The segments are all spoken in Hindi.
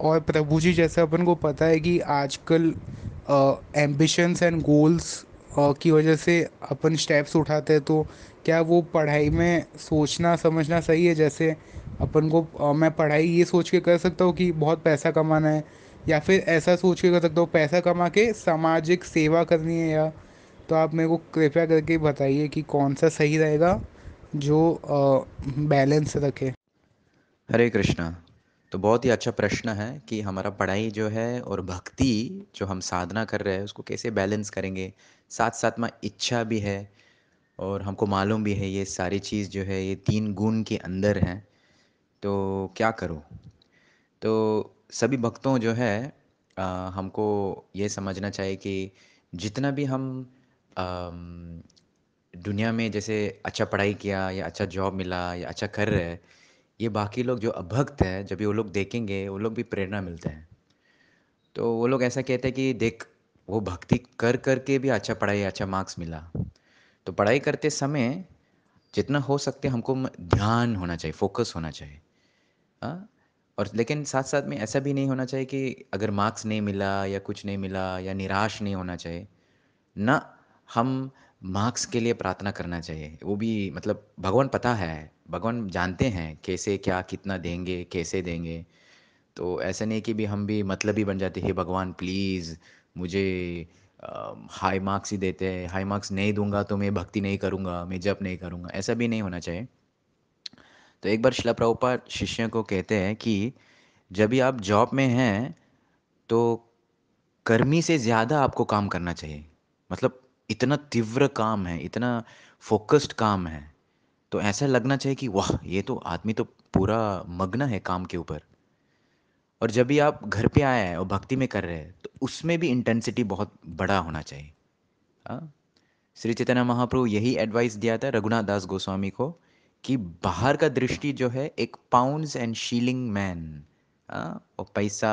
और प्रभु जी जैसे अपन को पता है कि आजकल एम्बिशंस एंड गोल्स की वजह से अपन स्टेप्स उठाते हैं तो क्या वो पढ़ाई में सोचना समझना सही है जैसे अपन को आ, मैं पढ़ाई ये सोच के कर सकता हूँ कि बहुत पैसा कमाना है या फिर ऐसा सोच के कर सकता हूँ पैसा कमा के सामाजिक सेवा करनी है या तो आप मेरे को कृपया करके बताइए कि कौन सा सही रहेगा जो बैलेंस रखे हरे कृष्णा तो बहुत ही अच्छा प्रश्न है कि हमारा पढ़ाई जो है और भक्ति जो हम साधना कर रहे हैं उसको कैसे बैलेंस करेंगे साथ साथ में इच्छा भी है और हमको मालूम भी है ये सारी चीज़ जो है ये तीन गुण के अंदर हैं तो क्या करो तो सभी भक्तों जो है आ, हमको ये समझना चाहिए कि जितना भी हम आ, दुनिया में जैसे अच्छा पढ़ाई किया या अच्छा जॉब मिला या अच्छा कर रहे हैं ये बाकी लोग जो अभक्त हैं जब ये वो लोग देखेंगे वो लोग भी प्रेरणा मिलते हैं तो वो लोग ऐसा कहते हैं कि देख वो भक्ति कर कर के भी अच्छा पढ़ाई अच्छा मार्क्स मिला तो पढ़ाई करते समय जितना हो सकते हमको ध्यान होना चाहिए फोकस होना चाहिए आ? हाँ? और लेकिन साथ साथ में ऐसा भी नहीं होना चाहिए कि अगर मार्क्स नहीं मिला या कुछ नहीं मिला या निराश नहीं होना चाहिए ना हम मार्क्स के लिए प्रार्थना करना चाहिए वो भी मतलब भगवान पता है भगवान जानते हैं कैसे क्या कितना देंगे कैसे देंगे तो ऐसा नहीं कि भी हम भी मतलब ही बन जाते हैं भगवान प्लीज़ मुझे हाई मार्क्स ही देते हैं हाई मार्क्स नहीं दूंगा तो मैं भक्ति नहीं करूंगा मैं जप नहीं करूंगा ऐसा भी नहीं होना चाहिए तो एक बार शिला प्रभुपा शिष्य को कहते हैं कि जब भी आप जॉब में हैं तो कर्मी से ज़्यादा आपको काम करना चाहिए मतलब इतना तीव्र काम है इतना फोकस्ड काम है तो ऐसा लगना चाहिए कि वाह ये तो आदमी तो पूरा मग्न है काम के ऊपर और जब भी आप घर पे आए हैं और भक्ति में कर रहे हैं तो उसमें भी इंटेंसिटी बहुत बड़ा होना चाहिए आ? हाँ? श्री चेतन महाप्रभु यही एडवाइस दिया था रघुनाथ दास गोस्वामी को कि बाहर का दृष्टि जो है एक पाउंड्स एंड शीलिंग मैन और पैसा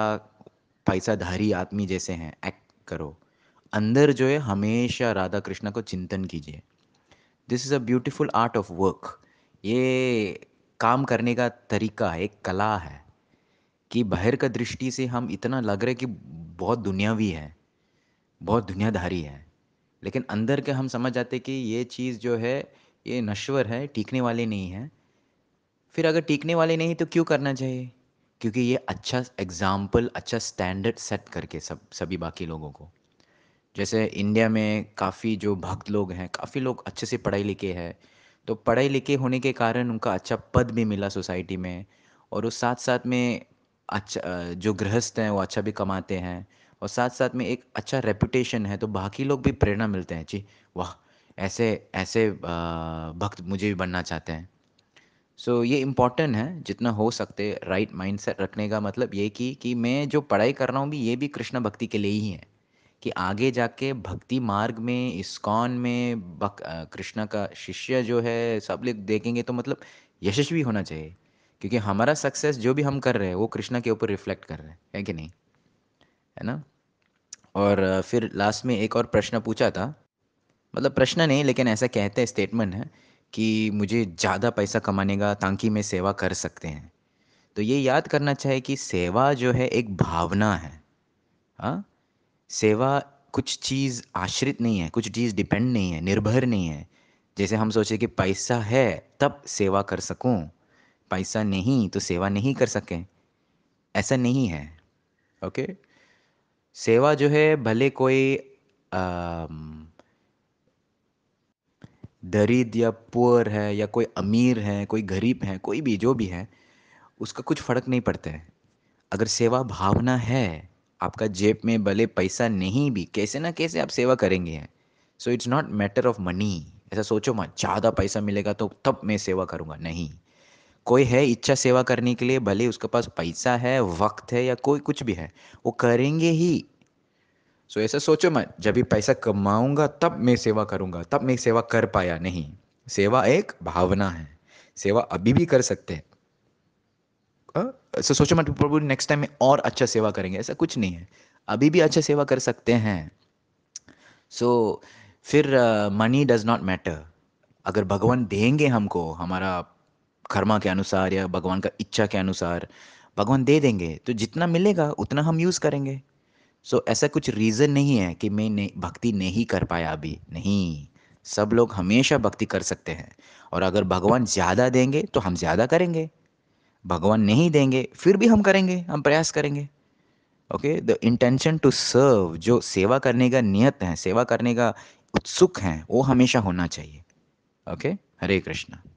पैसाधारी आदमी जैसे हैं एक्ट करो अंदर जो है हमेशा राधा कृष्ण को चिंतन कीजिए this is a beautiful art of work ये काम करने का तरीका है एक कला है कि बाहर का दृष्टि से हम इतना लग रहे कि बहुत दुनियावी है बहुत दुनियादारी है लेकिन अंदर के हम समझ जाते कि ये चीज़ जो है ये नश्वर है टीकने वाले नहीं है फिर अगर टीकने वाले नहीं तो क्यों करना चाहिए क्योंकि ये अच्छा एग्ज़ाम्पल अच्छा स्टैंडर्ड सेट करके सब सभी बाकी लोगों को जैसे इंडिया में काफ़ी जो भक्त लोग हैं काफ़ी लोग अच्छे से पढ़े लिखे हैं तो पढ़े लिखे होने के कारण उनका अच्छा पद भी मिला सोसाइटी में और उस साथ साथ में अच्छा जो गृहस्थ हैं वो अच्छा भी कमाते हैं और साथ साथ में एक अच्छा रेपुटेशन है तो बाकी लोग भी प्रेरणा मिलते हैं जी वाह ऐसे ऐसे भक्त मुझे भी बनना चाहते हैं सो so, ये इम्पॉर्टेंट है जितना हो सकते राइट माइंड सेट रखने का मतलब ये कि कि मैं जो पढ़ाई कर रहा हूँ भी ये भी कृष्ण भक्ति के लिए ही है कि आगे जाके भक्ति मार्ग में इस्कॉन में कृष्णा का शिष्य जो है सब लोग देखेंगे तो मतलब यशस्वी होना चाहिए क्योंकि हमारा सक्सेस जो भी हम कर रहे हैं वो कृष्णा के ऊपर रिफ्लेक्ट कर रहे हैं है कि नहीं है ना और फिर लास्ट में एक और प्रश्न पूछा था मतलब प्रश्न नहीं लेकिन ऐसा कहते हैं स्टेटमेंट है कि मुझे ज़्यादा पैसा कमाने का ताकि मैं सेवा कर सकते हैं तो ये याद करना चाहिए कि सेवा जो है एक भावना है हाँ सेवा कुछ चीज़ आश्रित नहीं है कुछ चीज़ डिपेंड नहीं है निर्भर नहीं है जैसे हम सोचे कि पैसा है तब सेवा कर सकूं पैसा नहीं तो सेवा नहीं कर सकें ऐसा नहीं है ओके सेवा जो है भले कोई दरिद या पुअर है या कोई अमीर है कोई गरीब है कोई भी जो भी है उसका कुछ फ़र्क नहीं पड़ता है अगर सेवा भावना है आपका जेब में भले पैसा नहीं भी कैसे ना कैसे आप सेवा करेंगे so it's not matter of money ऐसा सोचो मत ज़्यादा पैसा मिलेगा तो तब मैं सेवा करूँगा नहीं कोई है इच्छा सेवा करने के लिए भले उसके पास पैसा है वक्त है या कोई कुछ भी है वो करेंगे ही सो so, ऐसा सोचो मत जब भी पैसा कमाऊंगा तब मैं सेवा करूंगा तब मैं सेवा कर पाया नहीं सेवा एक भावना है सेवा अभी भी कर सकते हैं ऐसा सोचो मत प्रभु नेक्स्ट टाइम और अच्छा सेवा करेंगे ऐसा कुछ नहीं है अभी भी अच्छा सेवा कर सकते हैं सो so, फिर मनी डज नॉट मैटर अगर भगवान देंगे हमको हमारा कर्मा के अनुसार या भगवान का इच्छा के अनुसार भगवान दे देंगे तो जितना मिलेगा उतना हम यूज़ करेंगे सो so, ऐसा कुछ रीज़न नहीं है कि मैं ने, भक्ति नहीं कर पाया अभी नहीं सब लोग हमेशा भक्ति कर सकते हैं और अगर भगवान ज़्यादा देंगे तो हम ज़्यादा करेंगे भगवान नहीं देंगे फिर भी हम करेंगे हम प्रयास करेंगे okay the intention to serve जो सेवा करने का नियत है सेवा करने का उत्सुक है वो हमेशा होना चाहिए ओके हरे कृष्णा